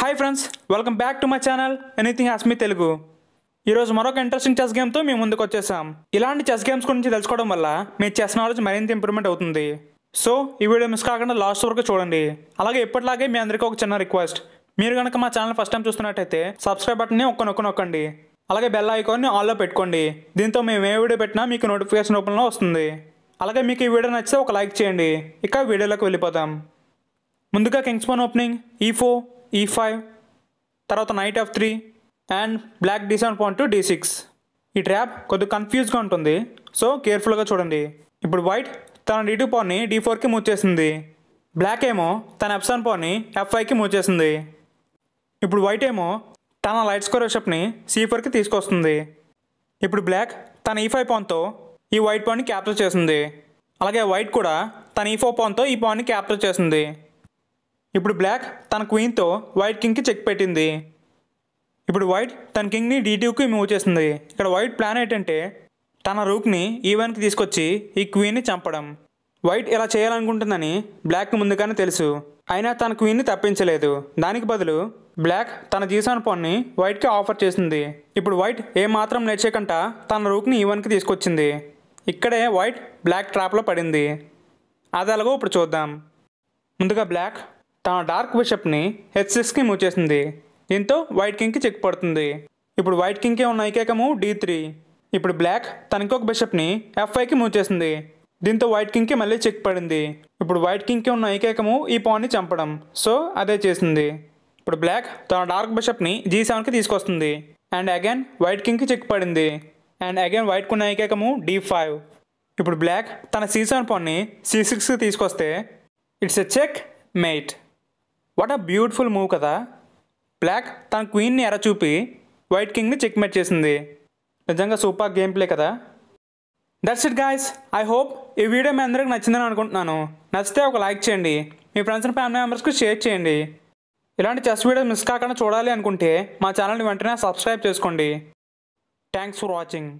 hi friends welcome back to my channel anything has మీ తెలుగు ఈరోజు మరొక ఇంట్రెస్టింగ్ చెస్ గేమ్తో మేము ముందుకు వచ్చేసాం ఇలాంటి చెస్ గేమ్స్ గురించి తెలుసుకోవడం వల్ల మీ చెస్ నాలెడ్జ్ మరింత ఇంప్రూవ్మెంట్ అవుతుంది సో ఈ వీడియో మిస్ కాకుండా లాస్ట్ వరకు చూడండి అలాగే ఇప్పటిలాగే మీ అందరికీ ఒక చిన్న రిక్వెస్ట్ మీరు కనుక మా ఛానల్ ఫస్ట్ టైం చూస్తున్నట్టయితే సబ్స్క్రైబ్ బటన్ని ఒక్క నొక్క నొక్కండి అలాగే బెల్ ఐకాన్ని ఆన్లో పెట్టుకోండి దీంతో మేము ఏ వీడియో పెట్టినా మీకు నోటిఫికేషన్ రూపంలో వస్తుంది అలాగే మీకు ఈ వీడియో నచ్చితే ఒక లైక్ చేయండి ఇక వీడియోలోకి వెళ్ళిపోతాం ముందుగా కింగ్స్ ఓపెనింగ్ ఈ ఫో E ఈ ఫైవ్ తర్వాత knight F three and black D seven point two D six ఈ ట్రాప్ కొద్దిగా కన్ఫ్యూజ్గా ఉంటుంది సో కేర్ఫుల్గా చూడండి ఇప్పుడు వైట్ తన డి టూ పాన్ని డి ఫోర్కి మూవ్ చేసింది బ్లాక్ ఏమో తన సెవెన్ పాన్ని ఎఫ్ ఫైవ్కి మూవ్ చేసింది ఇప్పుడు వైట్ ఏమో తన లైట్ స్కోర్ షప్ని సి ఫోర్కి తీసుకొస్తుంది ఇప్పుడు బ్లాక్ తన e ఈ ఫైవ్ పాన్తో ఈ వైట్ పాన్ని క్యాప్చర్ చేసింది అలాగే వైట్ కూడా తన e ఈ ఫోర్ పాన్తో ఈ పాన్ని క్యాప్చర్ చేసింది ఇప్పుడు బ్లాక్ తన క్వీన్తో వైట్ కింగ్కి చెక్ పెట్టింది ఇప్పుడు వైట్ తన కింగ్ని డీ టూకి మూవ్ చేసింది ఇక్కడ వైట్ ప్లాన్ ఏంటంటే తన రూక్ని ఈ వన్కి తీసుకొచ్చి ఈ క్వీన్ని చంపడం వైట్ ఇలా చేయాలనుకుంటుందని బ్లాక్ ముందుగానే తెలుసు అయినా తన క్వీన్ని తప్పించలేదు దానికి బదులు బ్లాక్ తన జీసాన్ పాన్ని వైట్కి ఆఫర్ చేసింది ఇప్పుడు వైట్ ఏమాత్రం నేర్చేకంట తన రూక్ని ఈ వన్కి తీసుకొచ్చింది ఇక్కడే వైట్ బ్లాక్ ట్రాప్లో పడింది అది ఎలాగో ఇప్పుడు చూద్దాం ముందుగా బ్లాక్ తన డార్క్ బిషప్ని హెచ్ సిక్స్కి మూవ్ చేసింది దీంతో వైట్ కింగ్కి చెక్ పడుతుంది ఇప్పుడు వైట్ కింగ్కే ఉన్న ఐకేకము డీ త్రీ ఇప్పుడు బ్లాక్ తనకి ఒక బిషప్ని ఎఫ్ ఫైవ్కి మూవ్ చేసింది దీంతో వైట్ కింగ్కి మళ్ళీ చెక్ పడింది ఇప్పుడు వైట్ కింగ్కి ఉన్న ఐకేకము ఈ పాన్ని చంపడం సో అదే చేసింది ఇప్పుడు బ్లాక్ తన డార్క్ బిషప్ని జీ సెవెన్కి తీసుకొస్తుంది అండ్ అగైన్ వైట్ కింగ్కి చెక్ పడింది అండ్ అగైన్ వైట్కి ఉన్న ఐకేకము డీ ఫైవ్ ఇప్పుడు బ్లాక్ తన సీ సెవెన్ పాన్ని సీ సిక్స్కి తీసుకొస్తే it's a checkmate what a beautiful move కదా బ్లాక్ తన క్వీన్ని ఎర చూపి వైట్ కింగ్ని చెక్మేట్ చేసింది నిజంగా సూపర్ గేమ్ ప్లే కదా that's it guys I hope ఈ వీడియో మీ అందరికి నచ్చిందని అనుకుంటున్నాను నచ్చితే ఒక లైక్ చేయండి మీ ఫ్రెండ్స్ అండ్ ఫ్యామిలీ మెంబర్స్కి షేర్ చేయండి ఇలాంటి చెస్ వీడియో మిస్ కాకుండా చూడాలి అనుకుంటే మా ఛానల్ని వెంటనే సబ్స్క్రైబ్ చేసుకోండి థ్యాంక్స్ ఫర్ వాచింగ్